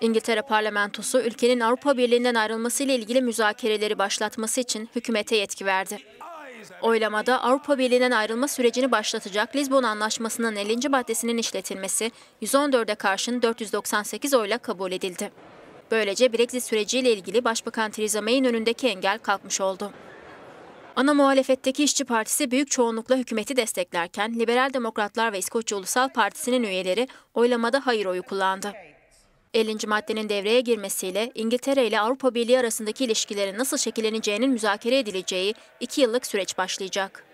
İngiltere parlamentosu ülkenin Avrupa Birliği'nden ayrılmasıyla ilgili müzakereleri başlatması için hükümete yetki verdi. Oylamada Avrupa Birliği'nden ayrılma sürecini başlatacak Lizbon Anlaşması'nın 50. maddesinin işletilmesi 114'e karşın 498 oyla kabul edildi. Böylece Brexit süreciyle ilgili Başbakan Theresa May'in önündeki engel kalkmış oldu. Ana muhalefetteki İşçi Partisi büyük çoğunlukla hükümeti desteklerken Liberal Demokratlar ve İskoçya Ulusal Partisi'nin üyeleri oylamada hayır oyu kullandı. 50. maddenin devreye girmesiyle İngiltere ile Avrupa Birliği arasındaki ilişkilerin nasıl şekilleneceğinin müzakere edileceği iki yıllık süreç başlayacak.